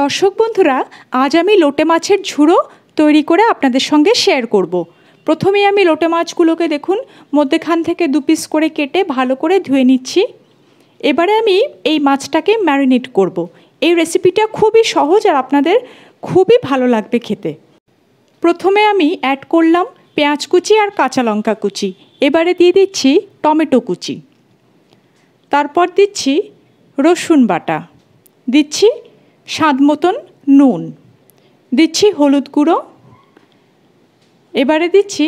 দর্শক বন্ধুরা আজ আমি লোটে মাছের ঝুড়ো তৈরি করে আপনাদের সঙ্গে শেয়ার করব। প্রথমে আমি লোটে মাছগুলোকে দেখুন মধ্যেখান থেকে দু পিস করে কেটে ভালো করে ধুয়ে নিচ্ছি এবারে আমি এই মাছটাকে ম্যারিনেট করব। এই রেসিপিটা খুবই সহজ আর আপনাদের খুবই ভালো লাগবে খেতে প্রথমে আমি অ্যাড করলাম পেঁয়াজ কুচি আর কাঁচা লঙ্কা কুচি এবারে দিয়ে দিচ্ছি টমেটো কুচি তারপর দিচ্ছি রসুন বাটা দিচ্ছি স্বাদ মতন নুন দিচ্ছি হলুদ গুঁড়ো এবারে দিচ্ছি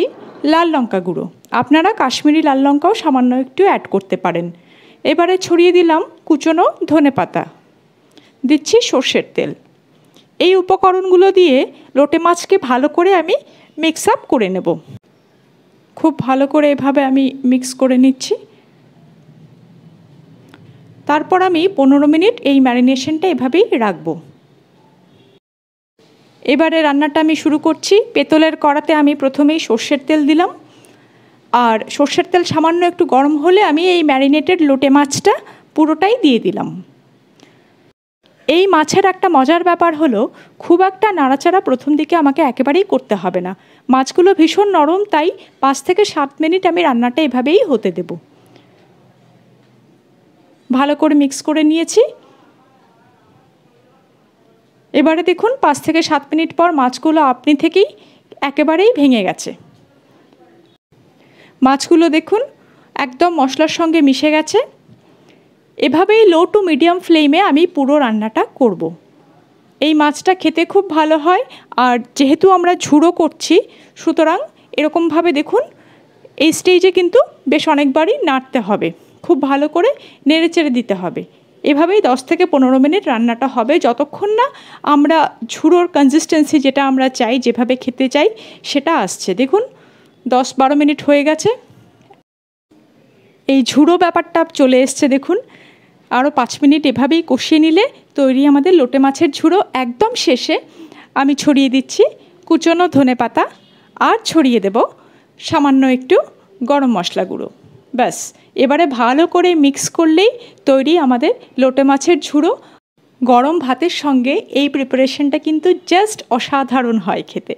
লাল লঙ্কা গুঁড়ো আপনারা কাশ্মীরি লাল লঙ্কাও সামান্য একটু অ্যাড করতে পারেন এবারে ছড়িয়ে দিলাম কুচনো ধনে পাতা দিচ্ছি সর্ষের তেল এই উপকরণগুলো দিয়ে লোটে মাছকে ভালো করে আমি মিক্স আপ করে নেব খুব ভালো করে এভাবে আমি মিক্স করে নিচ্ছি তারপর আমি পনেরো মিনিট এই ম্যারিনেশনটা এভাবেই রাখবো এবারে রান্নাটা আমি শুরু করছি পেতলের কড়াতে আমি প্রথমেই সর্ষের তেল দিলাম আর সর্ষের তেল সামান্য একটু গরম হলে আমি এই ম্যারিনেটেড লোটে মাছটা পুরোটাই দিয়ে দিলাম এই মাছের একটা মজার ব্যাপার হলো খুব একটা নাড়াচাড়া প্রথম দিকে আমাকে একেবারেই করতে হবে না মাছগুলো ভীষণ নরম তাই পাঁচ থেকে সাত মিনিট আমি রান্নাটা এভাবেই হতে দেবো ভালো করে মিক্স করে নিয়েছি এবারে দেখুন পাঁচ থেকে সাত মিনিট পর মাছগুলো আপনি থেকেই একেবারেই ভেঙে গেছে মাছগুলো দেখুন একদম মশলার সঙ্গে মিশে গেছে এভাবেই লো টু মিডিয়াম ফ্লেমে আমি পুরো রান্নাটা করব। এই মাছটা খেতে খুব ভালো হয় আর যেহেতু আমরা ঝুড়ো করছি সুতরাং এরকমভাবে দেখুন এই স্টেজে কিন্তু বেশ অনেকবারই নাড়তে হবে খুব ভালো করে নেড়েচেড়ে দিতে হবে এভাবেই 10 থেকে পনেরো মিনিট রান্নাটা হবে যতক্ষণ না আমরা ঝুড়োর কনসিস্টেন্সি যেটা আমরা চাই যেভাবে খেতে চাই সেটা আসছে দেখুন দশ বারো মিনিট হয়ে গেছে এই ঝুড়ো ব্যাপারটা চলে এসছে দেখুন আরও পাঁচ মিনিট এভাবেই কষিয়ে নিলে তৈরি আমাদের লোটে মাছের ঝুড়ো একদম শেষে আমি ছড়িয়ে দিচ্ছি কুচনো ধনে পাতা আর ছড়িয়ে দেব সামান্য একটু গরম মশলা গুঁড়ো ব্যাস এবারে ভালো করে মিক্স করলেই তৈরি আমাদের লোটে মাছের ঝুড়ো গরম ভাতের সঙ্গে এই প্রিপারেশনটা কিন্তু জাস্ট অসাধারণ হয় খেতে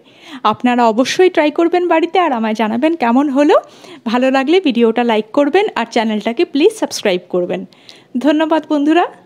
আপনারা অবশ্যই ট্রাই করবেন বাড়িতে আর আমায় জানাবেন কেমন হলো ভালো লাগলে ভিডিওটা লাইক করবেন আর চ্যানেলটাকে প্লিজ সাবস্ক্রাইব করবেন ধন্যবাদ বন্ধুরা